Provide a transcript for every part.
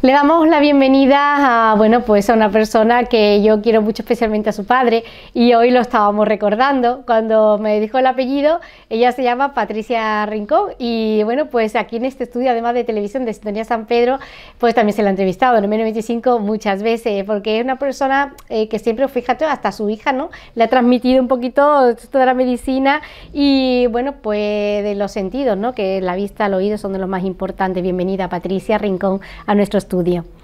Le damos la bienvenida a, bueno, pues a una persona que yo quiero mucho especialmente a su padre y hoy lo estábamos recordando. Cuando me dijo el apellido, ella se llama Patricia Rincón y bueno, pues aquí en este estudio, además de televisión de Sintonía San Pedro, pues también se la ha entrevistado en M95 muchas veces porque es una persona eh, que siempre, fíjate, hasta su hija, ¿no? Le ha transmitido un poquito toda la medicina y bueno, pues de los sentidos, ¿no? Que la vista, el oído son de los más importantes. Bienvenida Patricia Rincón a nuestros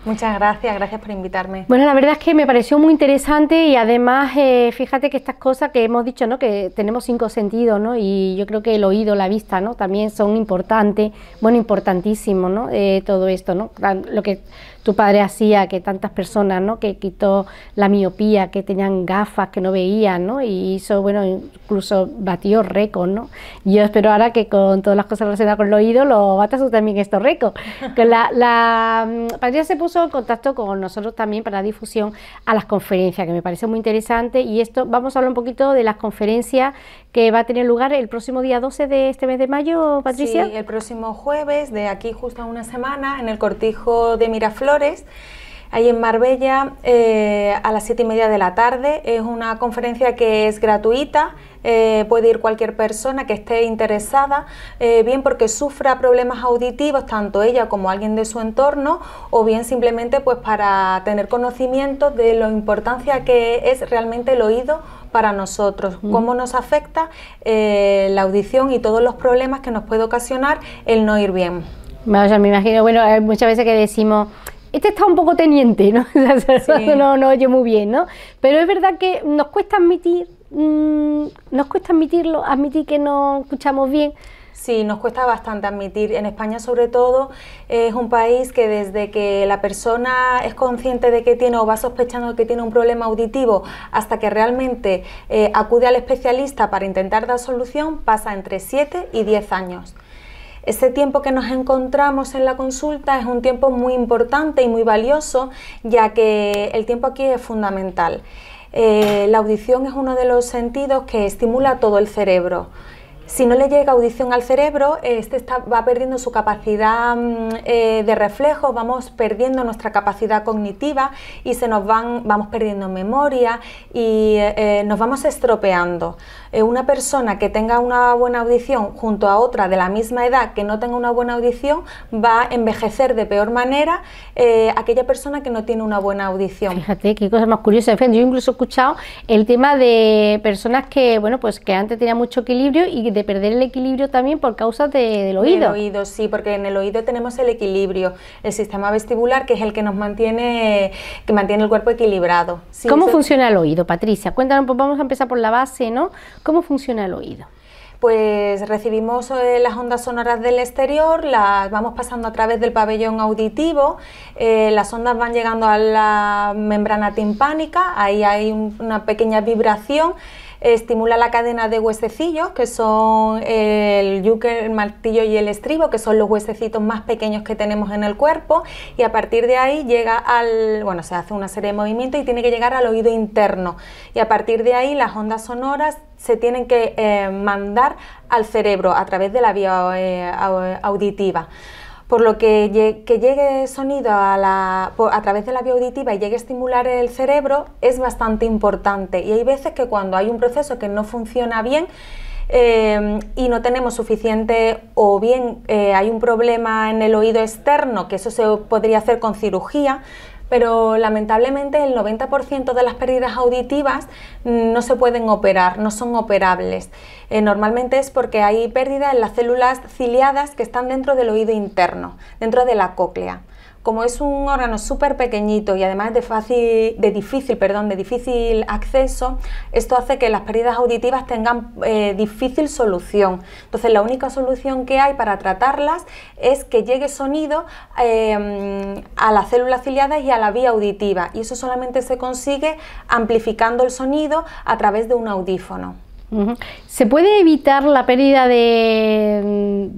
Muchas gracias, gracias por invitarme. Bueno, la verdad es que me pareció muy interesante y además, eh, fíjate que estas cosas que hemos dicho, ¿no? Que tenemos cinco sentidos, ¿no? Y yo creo que el oído, la vista, ¿no? También son importantes, bueno, importantísimo, ¿no? Eh, todo esto, ¿no? Lo que tu padre hacía, que tantas personas, ¿no? Que quitó la miopía, que tenían gafas, que no veían, ¿no? Y hizo, bueno, incluso batió récord, ¿no? Yo espero ahora que con todas las cosas relacionadas con el oído lo batas también estos récords. la, Patricia se puso en contacto con nosotros también para la difusión a las conferencias, que me parece muy interesante. Y esto, vamos a hablar un poquito de las conferencias que va a tener lugar el próximo día 12 de este mes de mayo, Patricia. Sí, el próximo jueves, de aquí justo a una semana, en el cortijo de Miraflores ahí en Marbella eh, a las siete y media de la tarde. Es una conferencia que es gratuita, eh, puede ir cualquier persona que esté interesada, eh, bien porque sufra problemas auditivos, tanto ella como alguien de su entorno, o bien simplemente pues para tener conocimiento de lo importancia que es realmente el oído para nosotros, mm. cómo nos afecta la audición y todos los problemas que nos puede ocasionar el no ir bien. Bueno, me imagino, bueno, muchas veces que decimos, este está un poco teniente, ¿no? no, oye muy bien, Pero es verdad que nos cuesta admitir, mm, nos cuesta admitirlo, admitir que no escuchamos bien. Sí, nos cuesta bastante admitir. En España, sobre todo, es un país que desde que la persona es consciente de que tiene o va sospechando que tiene un problema auditivo hasta que realmente eh, acude al especialista para intentar dar solución, pasa entre 7 y 10 años. Ese tiempo que nos encontramos en la consulta es un tiempo muy importante y muy valioso, ya que el tiempo aquí es fundamental. Eh, la audición es uno de los sentidos que estimula todo el cerebro. Si no le llega audición al cerebro, este va perdiendo su capacidad mm, eh, de reflejo, vamos perdiendo nuestra capacidad cognitiva y se nos van, vamos perdiendo memoria y eh, nos vamos estropeando. Eh, una persona que tenga una buena audición junto a otra de la misma edad que no tenga una buena audición va a envejecer de peor manera eh, aquella persona que no tiene una buena audición. Fíjate qué cosa más curiosa. En fin, yo incluso he escuchado el tema de personas que, bueno, pues que antes tenían mucho equilibrio y de perder el equilibrio también por causa del oído. Del oído, sí, porque en el oído tenemos el equilibrio, el sistema vestibular que es el que nos mantiene, que mantiene el cuerpo equilibrado. ¿Cómo funciona el oído, Patricia? Cuéntanos, pues vamos a empezar por la base, ¿no? ¿Cómo funciona el oído? pues recibimos eh, las ondas sonoras del exterior, las vamos pasando a través del pabellón auditivo, eh, las ondas van llegando a la membrana timpánica, ahí hay una pequeña vibración estimula la cadena de huesecillos, que son el yuque, el martillo y el estribo, que son los huesecitos más pequeños que tenemos en el cuerpo, y a partir de ahí llega al, bueno, se hace una serie de movimientos y tiene que llegar al oído interno. Y a partir de ahí las ondas sonoras se tienen que eh, mandar al cerebro a través de la vía eh, auditiva por lo que, llegue sonido a, través de la vía auditiva y llegue a estimular el cerebro es bastante importante. Y hay veces que cuando hay un proceso que no funciona bien, em, y no tenemos suficiente o bien eh, hay un problema en el oído externo, que eso se podría hacer con cirugía, pero lamentablemente el 90% de las pérdidas auditivas mm, no se pueden operar, no son operables. Eh, normalmente es porque hay pérdida en las células ciliadas que están dentro del oído interno, dentro de la cóclea como es un órgano súper pequeñito y además de, fácil, de, difícil, perdón, de difícil acceso, esto hace que las pérdidas auditivas tengan eh, difícil solución. Entonces la única solución que hay para tratarlas es que llegue sonido eh, a las células ciliadas y a la vía auditiva y eso solamente se consigue amplificando el sonido a través de un audífono. ¿Se puede evitar la pérdida de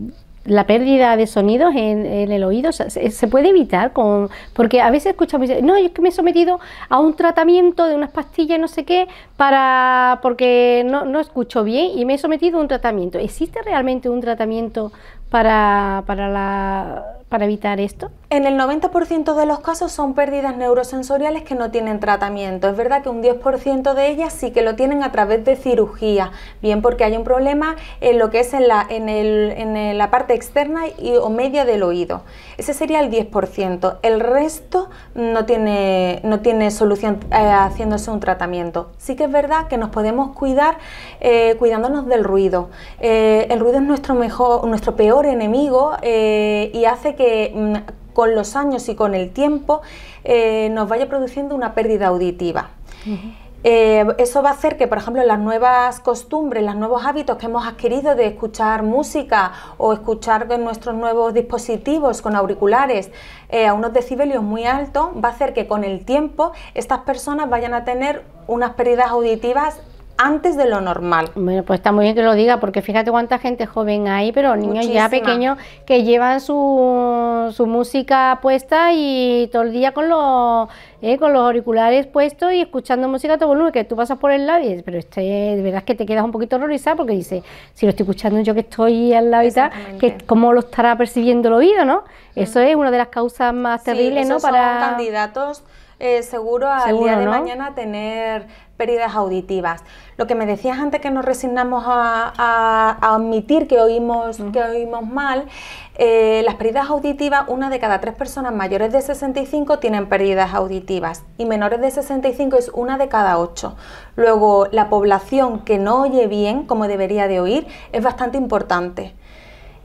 la pérdida de sonidos en, el oído se, puede evitar con porque a veces escuchamos no yo es que me he sometido a un tratamiento de unas pastillas no sé qué para porque no, no escucho bien y me he sometido a un tratamiento existe realmente un tratamiento para, para la para evitar esto? En el 90% de los casos son pérdidas neurosensoriales que no tienen tratamiento. Es verdad que un 10% de ellas sí que lo tienen a través de cirugía, bien porque hay un problema en lo que es en la, en el, en la parte externa y, o media del oído. Ese sería el 10%. El resto no tiene, no tiene solución eh, haciéndose un tratamiento. Sí que es verdad que nos podemos cuidar eh, cuidándonos del ruido. Eh, el ruido es nuestro, mejor, nuestro peor enemigo y hace que mm, con los años y con el tiempo eh, nos vaya produciendo una pérdida auditiva. Eh, eso va a hacer que, por ejemplo, las nuevas costumbres, los nuevos hábitos que hemos adquirido de escuchar música o escuchar nuestros nuevos dispositivos con auriculares eh, a unos decibelios muy altos, va a hacer que con el tiempo estas personas vayan a tener unas pérdidas auditivas antes de lo normal. Bueno, pues está muy bien que lo diga, porque fíjate cuánta gente joven hay, pero niños ya pequeños que llevan su, su, música puesta y todo el día con los, eh, con los auriculares puestos y escuchando música a todo volumen, que tú pasas por el lado y dices, pero este, de verdad es que te quedas un poquito horrorizada porque dices, si lo estoy escuchando yo que estoy al lado y tal, que cómo lo estará percibiendo el oído, ¿no? Mm. Eso es una de las causas más terribles, ¿no? Para... candidatos eh, seguro al día de mañana tener pérdidas auditivas. Lo que me decías antes que nos resignamos a, admitir que oímos, que oímos mal, eh, las pérdidas auditivas, una de cada tres personas mayores de 65 tienen pérdidas auditivas y menores de 65 es una de cada ocho. Luego, la población que no oye bien, como debería de oír, es bastante importante.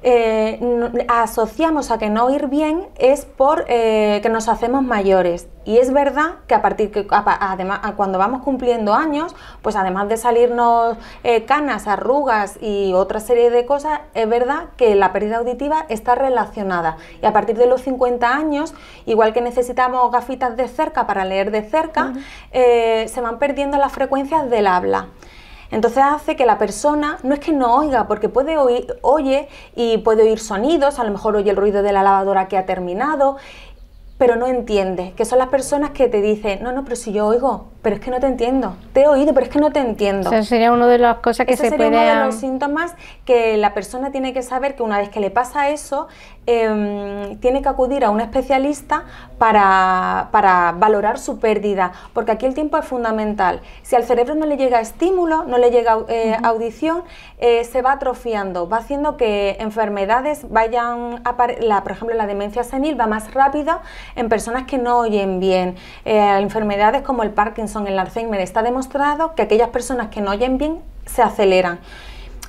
Eh, asociamos a que no oír bien es por eh, que nos hacemos mayores. Y es verdad que a partir que además cuando vamos cumpliendo años, pues además de salirnos eh, canas, arrugas y otra serie de cosas, es verdad que la pérdida auditiva está relacionada. Y a partir de los 50 años, igual que necesitamos gafitas de cerca para leer de cerca, se van perdiendo las frecuencias del habla. Entonces hace que la persona no es que no oiga, porque puede oír, oye y puede oír sonidos, a lo mejor oye el ruido de la lavadora que ha terminado, pero no entiende, que son las personas que te dicen, no, no, pero si yo oigo, pero es que no te entiendo. Te he oído, pero es que no te entiendo. Eso sería una de las cosas que se sería uno de los síntomas que la persona tiene que saber que una vez que le pasa eso, em, tiene que acudir a un especialista para, valorar su pérdida, porque aquí el tiempo es fundamental. Si al cerebro no le llega estímulo, no le llega eh, audición, eh, se va atrofiando, va haciendo que enfermedades vayan, a la, por ejemplo, la demencia senil va más rápido en personas que no oyen bien, eh, enfermedades como el Parkinson, en el Alzheimer, está demostrado que aquellas personas que no oyen bien se aceleran.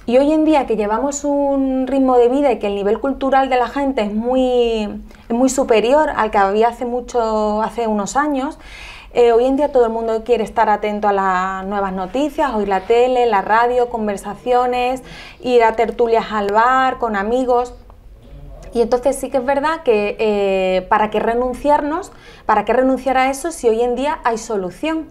Y hoy en día que llevamos un ritmo de vida y que el nivel cultural de la gente es muy, muy superior al que había hace, mucho, hace unos años, eh, hoy en día todo el mundo quiere estar atento a las nuevas noticias, oír la tele, la radio, conversaciones, ir a tertulias al bar con amigos. Y entonces sí que es verdad que eh, para qué renunciarnos, para qué renunciar a eso si hoy en día hay solución.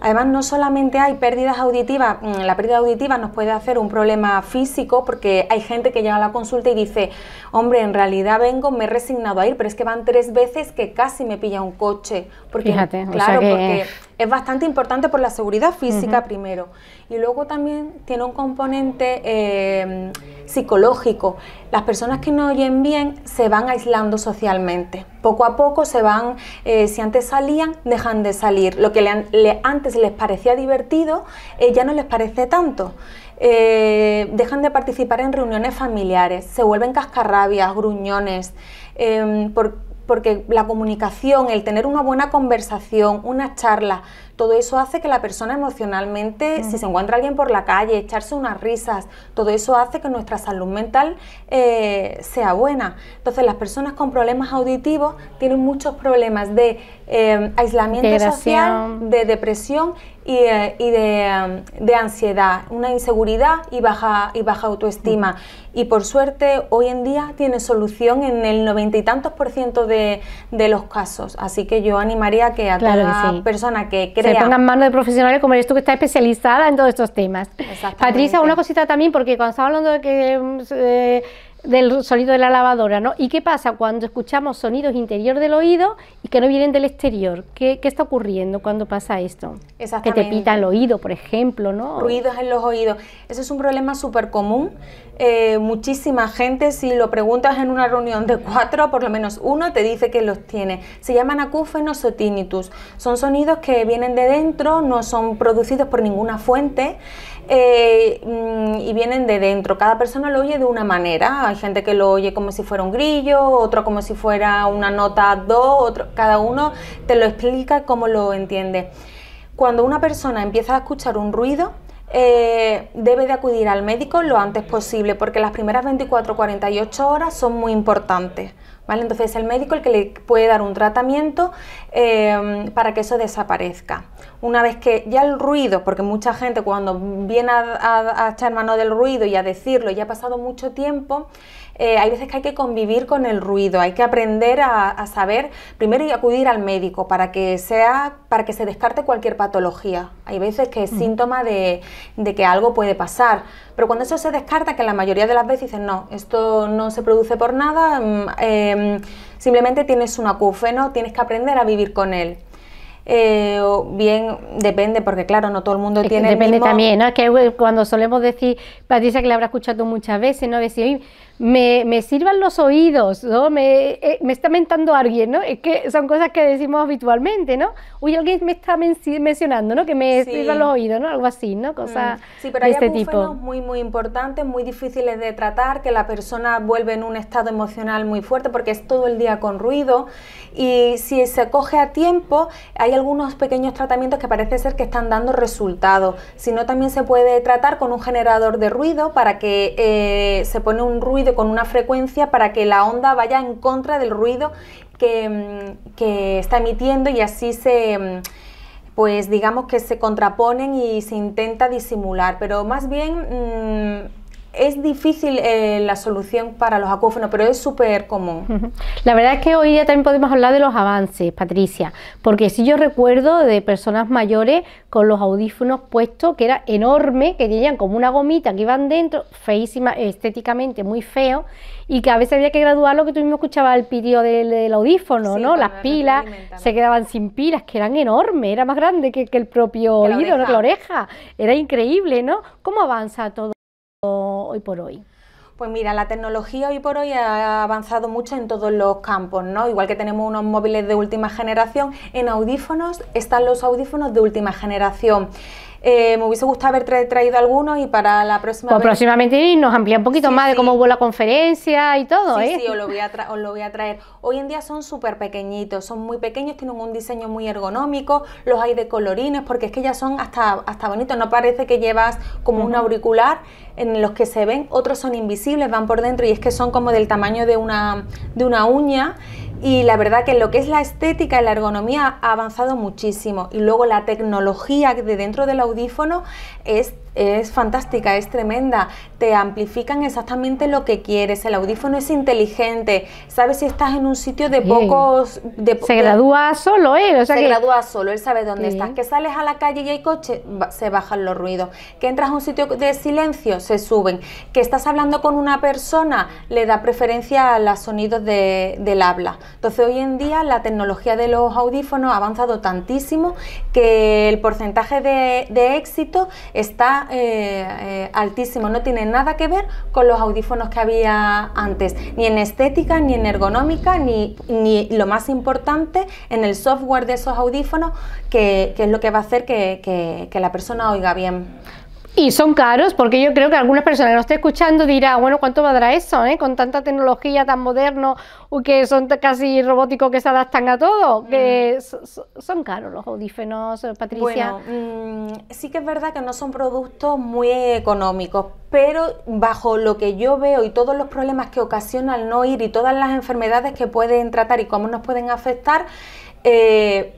Además, no solamente hay pérdidas auditivas, mm, la pérdida auditiva nos puede hacer un problema físico, porque hay gente que llega a la consulta y dice, hombre, en realidad vengo, me he resignado a ir, pero es que van tres veces que casi me pilla un coche. Fíjate, claro, es bastante importante por la seguridad física primero y luego también tiene un componente eh, psicológico. Las personas que no oyen bien se van aislando socialmente. Poco a poco se van, eh, si antes salían, dejan de salir. Lo que antes les parecía divertido eh, ya no les parece tanto. dejan de participar en reuniones familiares, se vuelven cascarrabias, gruñones, em, por, porque la comunicación, el tener una buena conversación, una charla, todo eso hace que la persona emocionalmente, si se encuentra alguien por la calle, echarse unas risas, todo eso hace que nuestra salud mental eh, sea buena. Entonces las personas con problemas auditivos tienen muchos problemas de eh, aislamiento social, de depresión y, eh, de, ansiedad, una inseguridad y baja, y baja autoestima. Y por suerte hoy en día tiene solución en el noventa y tantos por ciento de, los casos. Así que yo animaría que a cada persona que se pongan manos de profesionales como eres tú que está especializada en todos estos temas. Patricia, una cosita también, porque cuando estaba hablando de que mm, eh, del sonido de la lavadora, ¿no? ¿Y qué pasa cuando escuchamos sonidos interior del oído y que no vienen del exterior? ¿Qué, está ocurriendo cuando pasa esto? Exactamente. Que te pita el oído, por ejemplo, ¿no? Ruidos en los oídos. Ese es un problema súper común. Eh, muchísima gente, si lo preguntas en una reunión de cuatro, por lo menos uno te dice que los tiene. Se llaman acúfenos o tinnitus. Son sonidos que vienen de dentro, no son producidos por ninguna fuente. Eh, mm, y vienen de dentro. Cada persona lo oye de una manera. Hay gente que lo oye como si fuera un grillo, otro como si fuera una nota dos... otro, cada uno te lo explica cómo lo entiende. Cuando una persona empieza a escuchar un ruido, eh, debe de acudir al médico lo antes posible porque las primeras 24 48 horas son muy importantes. ¿Vale? Entonces el médico el que le puede dar un tratamiento eh, para que eso desaparezca. Una vez que ya el ruido, porque mucha gente cuando viene a, a echar mano del ruido y a decirlo, ya ha pasado mucho tiempo, eh, hay veces que hay que convivir con el ruido, hay que aprender a, saber primero y acudir al médico para que sea, para que se descarte cualquier patología. Hay veces que es mm. síntoma de, que algo puede pasar, pero cuando eso se descarta, que la mayoría de las veces dicen no, esto no se produce por nada, mm, em, simplemente tienes un acúfeno, tienes que aprender a vivir con él. Eh, bien depende, porque claro, no todo el mundo tiene. depende el también, ¿no? Es que eh, cuando solemos decir, Patricia, que la habrá escuchado muchas veces, ¿no? Decir, me, sirvan los oídos, ¿no? Eh, me, está mentando alguien, ¿no? Es que son cosas que decimos habitualmente, ¿no? Uy, alguien me está mencionando, ¿no? Que me sirvan los oídos, ¿no? Algo así, ¿no? Cosas tipo. Mm. sí, pero este tipo. muy, muy importantes, muy difíciles de tratar, que la persona vuelve en un estado emocional muy fuerte porque es todo el día con ruido y si se coge a tiempo, hay algunos pequeños tratamientos que parece ser que están dando resultados. Si no, también se puede tratar con un generador de ruido para que eh, se pone un ruido con una frecuencia para que la onda vaya en contra del ruido que, mm, está emitiendo y así se mm, pues digamos que se contraponen y se intenta disimular, pero más bien mm, es difícil eh, la solución para los acúfonos, pero es súper común. La verdad es que hoy ya también podemos hablar de los avances, Patricia, porque si sí yo recuerdo de personas mayores con los audífonos puestos, que era enorme, que tenían como una gomita que iban dentro, feísima estéticamente, muy feo, y que a veces había que graduar lo que tú mismo escuchabas el pidio del, audífono, ¿no? Las pilas se quedaban sin pilas, que eran enormes, era más grande que, el propio oído, la oreja, era increíble, ¿no? ¿Cómo avanza todo? hoy por hoy? Pues mira, la tecnología hoy por hoy ha avanzado mucho en todos los campos, ¿no? Igual que tenemos unos móviles de última generación, en audífonos están los audífonos de última generación. Eh, me hubiese gustado haber traído algunos y para la próxima pues próximamente nos amplía un poquito más de cómo hubo la conferencia y todo, sí, ¿eh? Sí, os lo, voy a os lo voy a traer. Hoy en día son súper pequeñitos, son muy pequeños, tienen un diseño muy ergonómico, los hay de colorines, porque es que ya son hasta, hasta bonitos, no parece que llevas como un auricular en los que se ven, otros son invisibles, van por dentro y es que son como del tamaño de una, de una uña. Y la verdad que lo que es la estética y la ergonomía ha avanzado muchísimo. Y luego la tecnología de dentro del audífono es fantástica, es tremenda. Te amplifican exactamente lo que quieres. El audífono es inteligente. Sabes si estás en un sitio de pocos. De, se gradúa solo él. se gradúa solo. Él sabe dónde estás. Que sales a la calle y hay coche, se bajan los ruidos. Que entras a un sitio de silencio, se suben. Que estás hablando con una persona, le da preferencia a los sonidos del habla. Entonces hoy en día la tecnología de los audífonos ha avanzado tantísimo que el porcentaje de, éxito está eh, eh, altísimo, no tiene nada que ver con los audífonos que había antes, ni en estética, ni en ergonómica, ni, lo más importante, en el software de esos audífonos, que, es lo que va a hacer que la persona oiga bien. Y son caros, porque yo creo que algunas personas que nos estén escuchando dirá bueno, ¿cuánto valdrá eso? Eh? Con tanta tecnología tan moderno, que son casi robóticos que se adaptan a todo, mm. que son caros los audífenos, eh, Patricia. Bueno, mm, sí que es verdad que no son productos muy económicos, pero bajo lo que yo veo y todos los problemas que ocasiona el no ir y todas las enfermedades que pueden tratar y cómo nos pueden afectar, eh,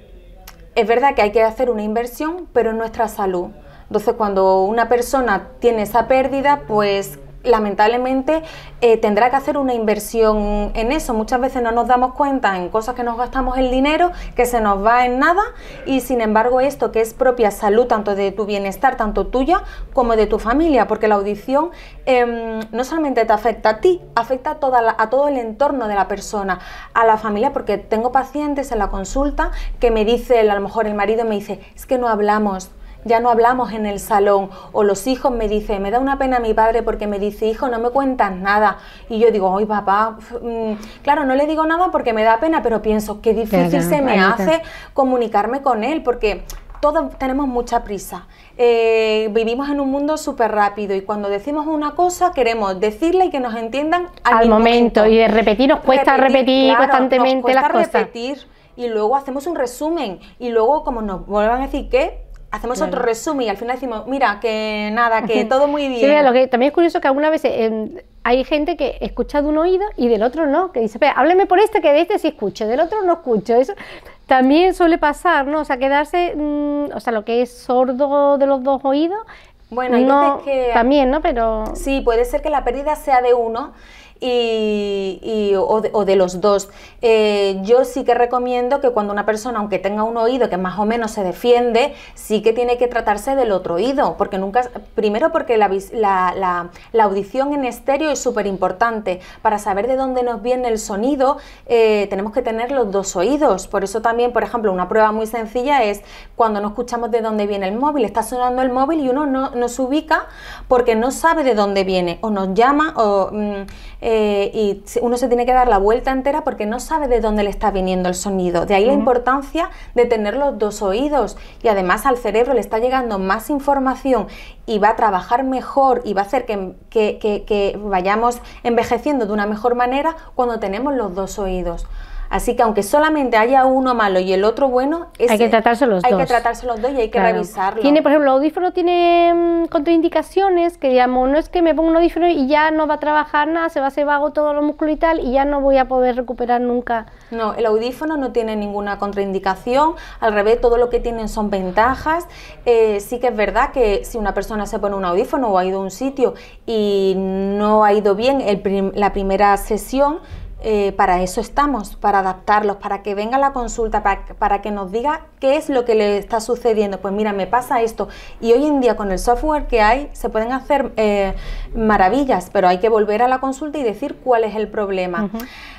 es verdad que hay que hacer una inversión, pero en nuestra salud. Entonces, cuando una persona tiene esa pérdida, pues lamentablemente eh, tendrá que hacer una inversión en eso. Muchas veces no nos damos cuenta en cosas que nos gastamos el dinero, que se nos va en nada y sin embargo esto que es propia salud, tanto de tu bienestar, tanto tuya como de tu familia, porque la audición em, no solamente te afecta a ti, afecta a, toda a todo el entorno de la persona, a la familia, porque tengo pacientes en la consulta que me dice, a lo mejor el marido me dice, es que no hablamos ya no hablamos en el salón o los hijos me dicen, me da una pena mi padre porque me dice, hijo, no me cuentas nada. Y yo digo, ay papá, mm, claro, no le digo nada porque me da pena, pero pienso, qué difícil se me hace comunicarme con él porque todos tenemos mucha prisa. Eh, vivimos en un mundo súper rápido y cuando decimos una cosa queremos decirla y que nos entiendan al, momento. Y de repetir nos cuesta repetir, constantemente las cosas. y luego hacemos un resumen y luego como nos vuelvan a decir que hacemos otro resumen y al final decimos, mira, que nada, que todo muy bien. Sí, lo que también es curioso que algunas veces em, hay gente que escucha de un oído y del otro no, que dice, hábleme por este, que de este sí escucho, del otro no escucho. Eso también suele pasar, ¿no? O sea, quedarse, mm, o sea, lo que es sordo de los dos oídos. Bueno, no, También, ¿no? Pero... Sí, puede ser que la pérdida sea de uno y, o, de, los dos. Eh, yo sí que recomiendo que cuando una persona, aunque tenga un oído que más o menos se defiende, sí que tiene que tratarse del otro oído, porque nunca, primero porque la, audición en estéreo es súper importante. Para saber de dónde nos viene el sonido, eh, tenemos que tener los dos oídos. Por eso también, por ejemplo, una prueba muy sencilla es cuando no escuchamos de dónde viene el móvil. Está sonando el móvil y uno no, no se ubica porque no sabe de dónde viene, o nos llama, o... Mm, eh, y uno se tiene que dar la vuelta entera porque no sabe de dónde le está viniendo el sonido. De ahí la importancia de tener los dos oídos y además al cerebro le está llegando más información y va a trabajar mejor y va a hacer que vayamos envejeciendo de una mejor manera cuando tenemos los dos oídos. Así que aunque solamente haya uno malo y el otro bueno, hay que tratarse los dos. Hay que tratarse los dos y hay que revisarlo. Tiene, por ejemplo, el audífono tiene mm, contraindicaciones, que digamos, no es que me ponga un audífono y ya no va a trabajar nada, se va a hacer vago todo lo músculo y tal, y ya no voy a poder recuperar nunca. No, el audífono no tiene ninguna contraindicación, al revés, todo lo que tienen son ventajas. Eh, sí que es verdad que si una persona se pone un audífono o ha ido a un sitio y no ha ido bien la primera sesión, eh, para eso estamos, para adaptarlos, para que venga la consulta, para, que nos diga qué es lo que le está sucediendo. Pues mira, me pasa esto. Y hoy en día con el software que hay se pueden hacer eh, maravillas, pero hay que volver a la consulta y decir cuál es el problema.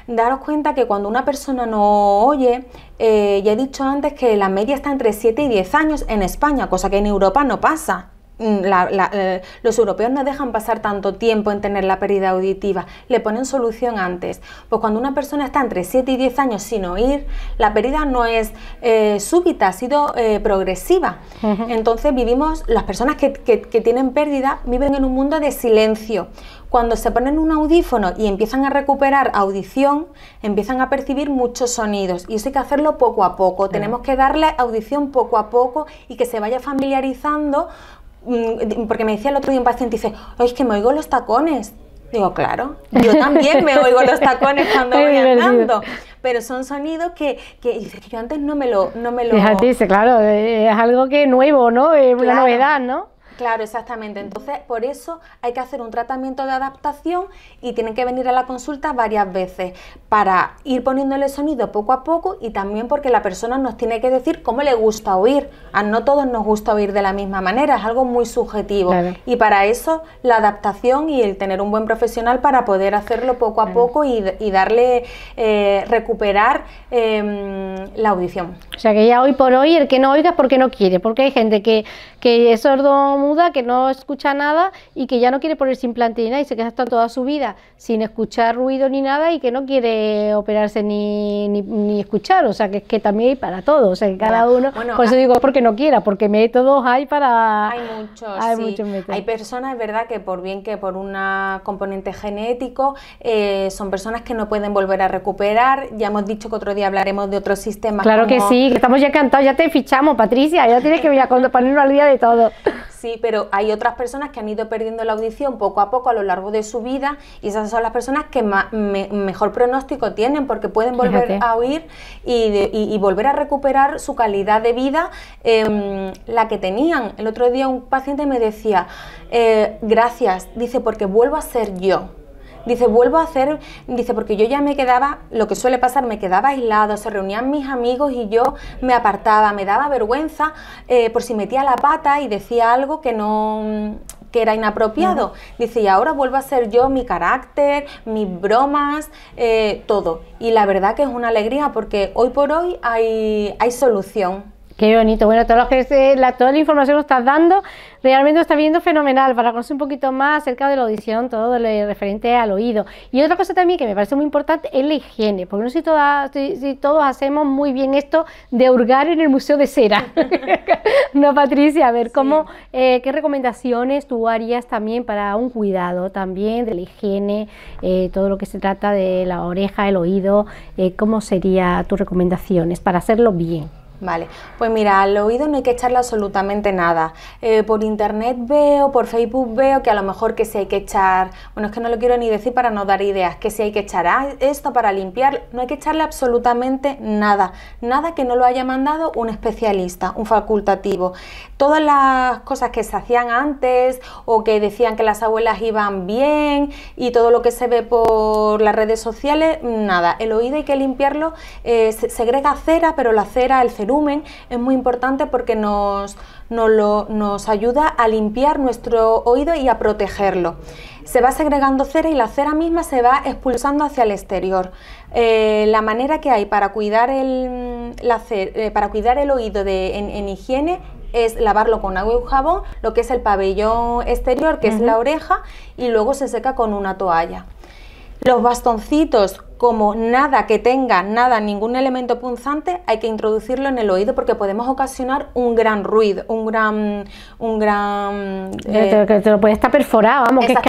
Daros cuenta que cuando una persona no oye, eh, ya he dicho antes que la media está entre 7 y 10 años en España, cosa que en Europa no pasa. Mm, eh, los europeos no dejan pasar tanto tiempo en tener la pérdida auditiva, le ponen solución antes. Pues cuando una persona está entre 7 y 10 años sin oír, la pérdida no es eh, súbita, ha sido eh, progresiva. Entonces vivimos, las personas que, tienen pérdida viven en un mundo de silencio. Cuando se ponen un audífono y empiezan a recuperar audición, empiezan a percibir muchos sonidos y eso hay que hacerlo poco a poco. Tenemos que darle audición poco a poco y que se vaya familiarizando Mm, porque me decía el otro día un paciente, dice, es que me oigo los tacones. Digo, claro, yo también me oigo los tacones cuando voy andando, pero son sonidos que, que, yo antes no me lo... No me lo... dice claro, eh, es algo que es nuevo, ¿no? Es una novedad, ¿no? Claro, exactamente. Entonces, por eso hay que hacer un tratamiento de adaptación y tienen que venir a la consulta varias veces para ir poniéndole sonido poco a poco y también porque la persona nos tiene que decir cómo le gusta oír. A no todos nos gusta oír de la misma manera, es algo muy subjetivo. Y para eso la adaptación y el tener un buen profesional para poder hacerlo poco a poco y, darle, eh, recuperar em, la audición. O sea que ya hoy por hoy el que no oiga es porque no quiere, porque hay gente que, que es sordo que no escucha nada y que ya no quiere ponerse implante ni nada y se queda hasta toda su vida sin escuchar ruido ni nada y que no quiere operarse ni, ni, escuchar. O sea, que es que también hay para todos, o sea, cada uno. Bueno, por eso ah. digo, porque no quiera, porque métodos hay para. Hay muchos. Hay Hay personas, es verdad, que por bien que por un componente genético eh, son personas que no pueden volver a recuperar. Ya hemos dicho que otro día hablaremos de otros sistemas. Claro que sí, estamos ya encantados, ya te fichamos, Patricia, ya tienes que venir a ponernos al día de todo. Sí, pero hay otras personas que han ido perdiendo la audición poco a poco a lo largo de su vida y esas son las personas que mejor pronóstico tienen porque pueden volver a oír y, volver a recuperar su calidad de vida, em, la que tenían. El otro día un paciente me decía, eh, gracias, dice, porque vuelvo a ser yo. Dice, vuelvo a hacer, dice, porque yo ya me quedaba, lo que suele pasar, me quedaba aislado, se reunían mis amigos y yo me apartaba, me daba vergüenza eh, por si metía la pata y decía algo que no que era inapropiado. Dice, y ahora vuelvo a ser yo mi carácter, mis bromas, eh, todo. Y la verdad que es una alegría porque hoy por hoy hay, hay solución. Qué bonito. Bueno, eh, la, toda la información que estás dando realmente está viendo fenomenal para conocer un poquito más acerca de la audición, todo lo referente al oído. Y otra cosa también que me parece muy importante es la higiene, porque no sé si, todos hacemos muy bien esto de hurgar en el Museo de Cera. no, Patricia, a ver, ¿cómo, eh, ¿qué recomendaciones tú harías también para un cuidado también de la higiene, eh, todo lo que se trata de la oreja, el oído? ¿Cómo serían tus recomendaciones para hacerlo bien? Vale, pues mira, al oído no hay que echarle absolutamente nada. Eh, por internet veo, por Facebook veo que a lo mejor que si hay que echar, bueno, es que no lo quiero ni decir para no dar ideas, que si hay que echar ah, esto para limpiar, no hay que echarle absolutamente nada, nada que no lo haya mandado un especialista, un facultativo. Todas las cosas que se hacían antes o que decían que las abuelas iban bien y todo lo que se ve por las redes sociales, nada, el oído hay que limpiarlo, eh, se segrega cera, pero la cera, el es muy importante porque nos, ayuda a limpiar nuestro oído y a protegerlo se va segregando cera y la cera misma se va expulsando hacia el exterior. Eh, la manera que hay para cuidar el, eh, para cuidar el oído en, higiene es lavarlo con agua y jabón, lo que es el pabellón exterior, que es la oreja, y luego se seca con una toalla. Los bastoncitos como nada que tenga nada, ningún elemento punzante, hay que introducirlo en el oído porque podemos ocasionar un gran ruido, un gran... Un gran eh, te, lo puede estar perforado, vamos, que es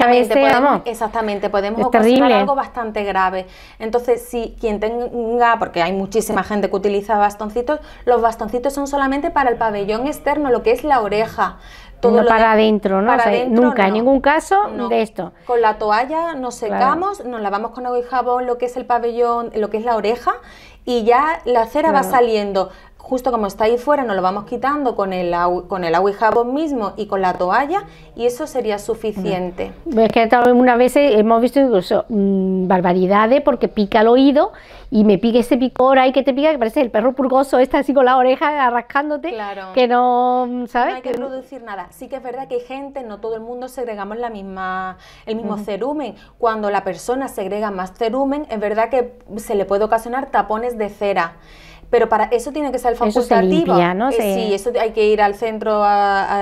Exactamente, podemos ocasionar algo bastante grave. Entonces, si quien tenga, porque hay muchísima gente que utiliza bastoncitos, los bastoncitos son solamente para el pabellón externo, lo que es la oreja no para adentro, ¿no? nunca, en ningún caso de esto. Con la toalla nos secamos, nos lavamos con agua y jabón lo que es el pabellón, lo que es la oreja y ya la cera va saliendo justo como está ahí fuera, nos lo vamos quitando con el, con el agua y jabón mismo y con la toalla y eso sería suficiente. Es que una vez hemos visto incluso mm, barbaridades porque pica el oído y me pica ese picor ahí que te pica, que parece el perro purgoso, está así con la oreja arrascándote, claro. que no, mm, ¿sabes? No hay que producir nada. Sí que es verdad que hay gente, no todo el mundo segregamos la misma, el mismo cerumen. Cuando la persona segrega más cerumen, es verdad que se le puede ocasionar tapones de cera. Pero para eso tiene que ser facultativa. Eso ¿no? Eh, sí, eso hay que ir al centro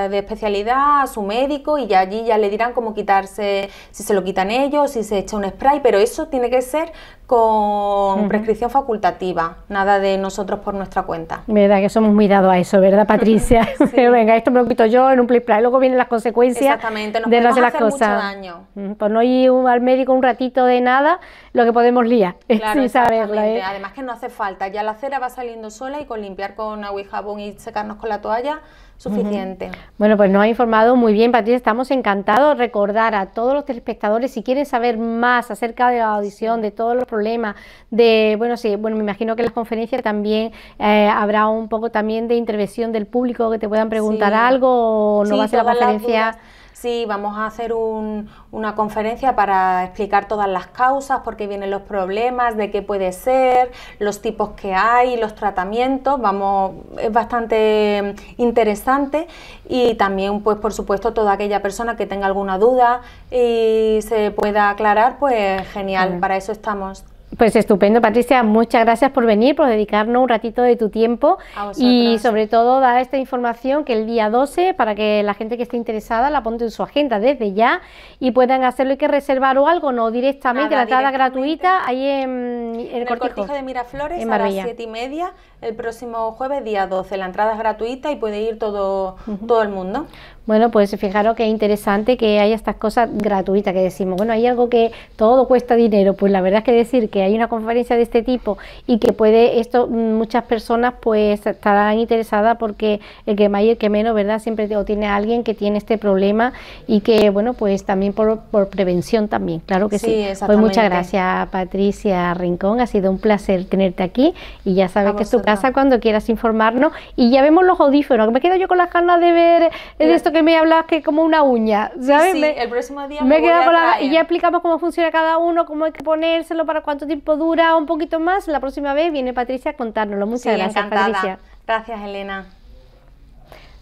de especialidad, a su médico, y ya allí ya le dirán cómo quitarse, si se lo quitan ellos, si se echa un spray, pero eso tiene que ser con prescripción facultativa, nada de nosotros por nuestra cuenta. Verdad que somos muy dados a eso, ¿verdad, Patricia? venga, esto me lo quito yo en un play play, luego vienen las consecuencias Exactamente, nos de no hacer cosas. Mucho daño. Pues no ir al médico un ratito de nada, lo que podemos liar sin saberlo. ¿eh? Además que no hace falta, ya la cera va saliendo sola y con limpiar con agua y jabón y secarnos con la toalla, suficiente. Bueno, pues nos ha informado muy bien, Patricia, estamos encantados. de Recordar a todos los telespectadores, si quieren saber más acerca de la audición, de todos los problemas, de, bueno, sí, bueno, me imagino que en las conferencias también eh, habrá un poco también de intervención del público que te puedan preguntar algo o no va a ser la conferencia sí, vamos a hacer una conferencia para explicar todas las causas, por qué vienen los problemas, de qué puede ser, los tipos que hay, los tratamientos, vamos, es bastante interesante y también, pues por supuesto, toda aquella persona que tenga alguna duda y se pueda aclarar, pues genial, para eso estamos. Pues estupendo, Patricia. Muchas gracias por venir, por dedicarnos un ratito de tu tiempo y sobre todo dar esta información que el día 12, para que la gente que esté interesada la ponga en su agenda desde ya y puedan hacerlo y que reservar o algo, no directamente, la entrada gratuita ahí en, el, cortijo, de Miraflores a las 7 y media el próximo jueves, día 12. La entrada es gratuita y puede ir todo, todo el mundo. Bueno, pues fijaros que es interesante que haya estas cosas gratuitas que decimos. Bueno, hay algo que todo cuesta dinero. Pues la verdad es que decir que hay una conferencia de este tipo y que puede esto mm, muchas personas pues estarán interesadas porque el que más y el que menos, ¿verdad? Siempre o tiene alguien que tiene este problema y que bueno, pues también por, por prevención también. Claro que sí. sí. Pues muchas gracias Patricia Rincón. Ha sido un placer tenerte aquí y ya sabes que es tu casa cuando quieras informarnos y ya vemos los audífonos. Me quedo yo con las ganas de ver esto que me hablabas que como una uña, ¿sabes? el próximo día me, con la, Y ya explicamos cómo funciona cada uno, cómo hay que ponérselo, para cuánto tiempo dura, un poquito más. La próxima vez viene Patricia a contárnoslo. Muchas gracias, Patricia. Gracias, Elena.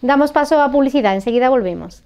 Damos paso a publicidad, enseguida volvemos.